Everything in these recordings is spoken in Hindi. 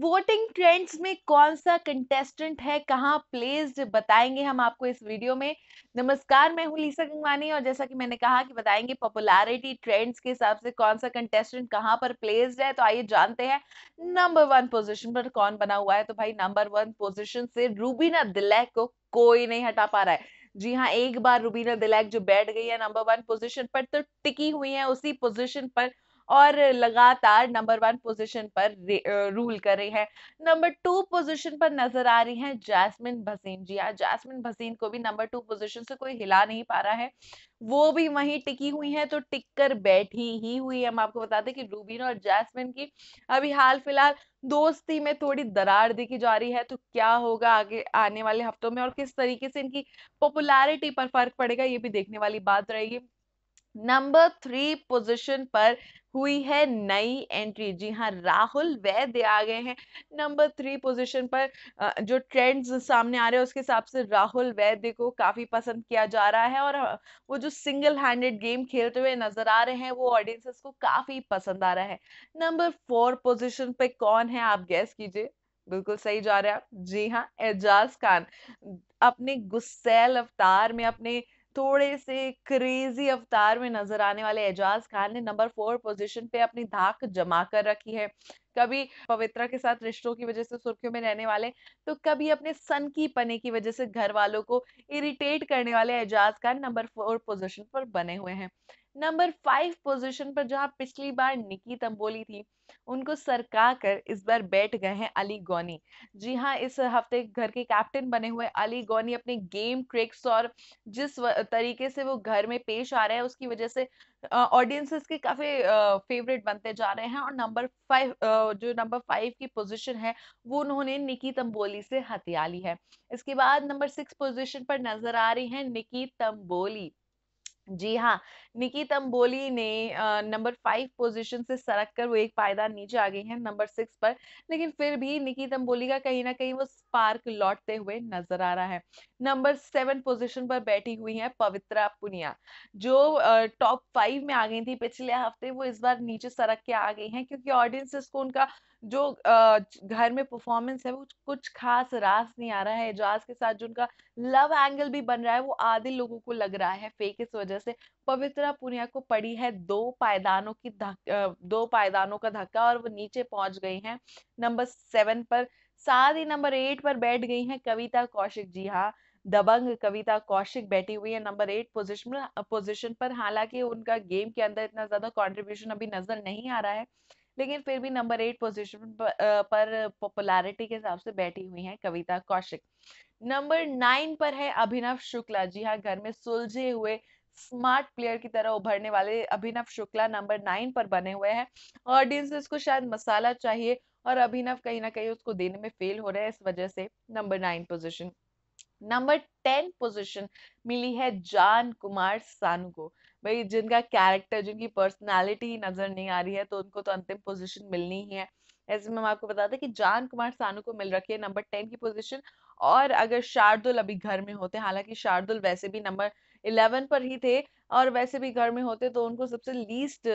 वोटिंग ट्रेंड्स में कौन सा कंटेस्टेंट है कहाँ प्लेस्ड बताएंगे हम आपको इस वीडियो में नमस्कार मैं हूँ लीसा गंगवानी और जैसा कि मैंने कहा कि बताएंगे पॉपुलैरिटी ट्रेंड्स के हिसाब से कौन सा कंटेस्टेंट कहाँ पर प्लेस्ड है तो आइए जानते हैं नंबर वन पोजीशन पर कौन बना हुआ है तो भाई नंबर वन पोजिशन से रूबीना दिलैक को कोई नहीं हटा पा रहा है जी हाँ एक बार रूबीना दिलैक जो बैठ गई है नंबर वन पोजिशन पर तो टिकी हुई है उसी पोजिशन पर और लगातार नंबर वन पोजीशन पर रूल कर रही है नंबर टू पोजीशन पर नजर आ रही है जैस्मिन भसीन जी हाँ जैस्मिन भसीन को भी नंबर टू पोजीशन से कोई हिला नहीं पा रहा है वो भी वहीं टिकी हुई है तो टिक कर बैठी ही हुई है हम आपको बता दें कि रूबीन और जैस्मिन की अभी हाल फिलहाल दोस्ती में थोड़ी दरार देखी जा रही है तो क्या होगा आगे आने वाले हफ्तों में और किस तरीके से इनकी पॉपुलैरिटी पर फर्क पड़ेगा ये भी देखने वाली बात रहेगी नंबर थ्री पोजीशन पर हुई है नई एंट्री जी हाँ राहुल वैद्य आ गए हैं नंबर थ्री पोजीशन पर जो ट्रेंड्स सामने आ रहे हैं उसके हिसाब से राहुल वैद्य को काफ़ी पसंद किया जा रहा है और वो जो सिंगल हैंडेड गेम खेलते हुए नजर आ रहे हैं वो ऑडियंसेस को काफ़ी पसंद आ रहा है नंबर फोर पोजिशन पे कौन है आप गैस कीजिए बिल्कुल सही जा रहे हैं जी हाँ एजाज खान अपने गुस्सेल अवतार में अपने थोड़े से क्रेजी अवतार में नजर आने वाले एजाज खान ने नंबर फोर पोजीशन पे अपनी धाक जमा कर रखी है कभी पवित्रा के साथ रिश्तों की वजह से सुर्खियों में रहने वाले तो कभी अपने सन की पने की वजह से घर वालों को इरिटेट करने वाले Ejaz Khan number four position पर बने हुए हैं नंबर फाइव पोजीशन पर जहां पिछली बार निकी तंबोली थी उनको सरका कर इस बार बैठ गए हैं अली गोनी जी हां इस हफ्ते घर के कैप्टन बने हुए अली गोनी अपने गेम ट्रिक्स और जिस तरीके से वो घर में पेश आ रहे हैं उसकी वजह से ऑडियंसेस के काफी फेवरेट बनते जा रहे हैं और नंबर फाइव जो नंबर फाइव की पोजिशन है वो उन्होंने निकी तंबोली से हथिया ली है इसके बाद नंबर सिक्स पोजिशन पर नजर आ रही है निकी तंबोली जी हाँ निकी तंबोली ने नंबर फाइव पोजीशन से सरक कर वो एक पायदान नीचे आ गई हैं नंबर सिक्स पर लेकिन फिर भी निकी तंबोली का कहीं ना कहीं वो स्पार्क लौटते हुए नजर आ रहा है नंबर सेवन पोजीशन पर बैठी हुई हैं पवित्रा पुनिया जो टॉप फाइव में आ गई थी पिछले हफ्ते वो इस बार नीचे सरक के आ गई हैं क्योंकि ऑडियंस इसको उनका जो घर में परफॉर्मेंस है वो कुछ खास रास नहीं आ रहा है एजाज के साथ जो उनका लव एंगल भी बन रहा है वो आधे लोगों को लग रहा है फेक इस वजह से पवित्रा पुनिया को पड़ी है दो पायदानों की दो पायदानों का धक्का और वो नीचे पहुंच गई हैं नंबर सेवन पर साथ ही नंबर एट पर बैठ गई हैं कविता कौशिक जी हाँ दबंग कविता कौशिक बैठी हुई है नंबर एट पोजिशन पोजिशन पर हालांकि उनका गेम के अंदर इतना ज्यादा कॉन्ट्रीब्यूशन अभी नजर नहीं आ रहा है लेकिन फिर भी नंबर एट पोजीशन पर पॉपुलैरिटी के हिसाब से बैठी हुई हैं कविता कौशिक नंबर नाइन पर है अभिनव शुक्ला जी हाँ घर में सुलझे हुए स्मार्ट प्लेयर की तरह उभरने वाले अभिनव शुक्ला नंबर नाइन पर बने हुए हैं ऑडियंस को शायद मसाला चाहिए और अभिनव कहीं ना कहीं उसको देने में फेल हो रहे हैं इस वजह से number nine position number ten position मिली है जान कुमार सानू को भाई जिनका कैरेक्टर जिनकी पर्सनालिटी नजर नहीं आ रही है तो उनको तो अंतिम पोजीशन मिलनी ही है ऐसे में हम आपको बता दें कि जान कुमार सानू को मिल रखी है नंबर टेन की पोजीशन और अगर शार्दुल अभी घर में होते हालांकि शार्दुल वैसे भी नंबर इलेवन पर ही थे और वैसे भी घर में होते तो उनको सबसे लीस्ट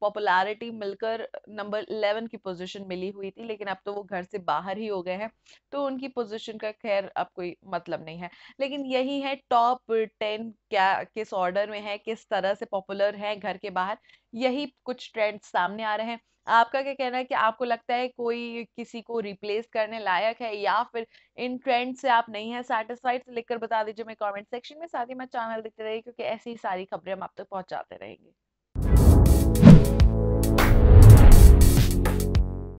पॉपुलैरिटी मिलकर नंबर इलेवन की पोजीशन मिली हुई थी लेकिन अब तो वो घर से बाहर ही हो गए हैं तो उनकी पोजीशन का खैर अब कोई मतलब नहीं है लेकिन यही है टॉप टेन क्या किस ऑर्डर में है किस तरह से पॉपुलर है घर के बाहर यही कुछ ट्रेंड सामने आ रहे हैं आपका क्या कहना है कि आपको लगता है कोई किसी को रिप्लेस करने लायक है या फिर इन ट्रेंड से आप नहीं है सेटिस्फाइड तो लिखकर बता दीजिए मैं कमेंट सेक्शन में साथ ही मैं चैनल देखते तो रहिए क्योंकि ऐसी ही सारी खबरें हम आप तक पहुंचाते रहेंगे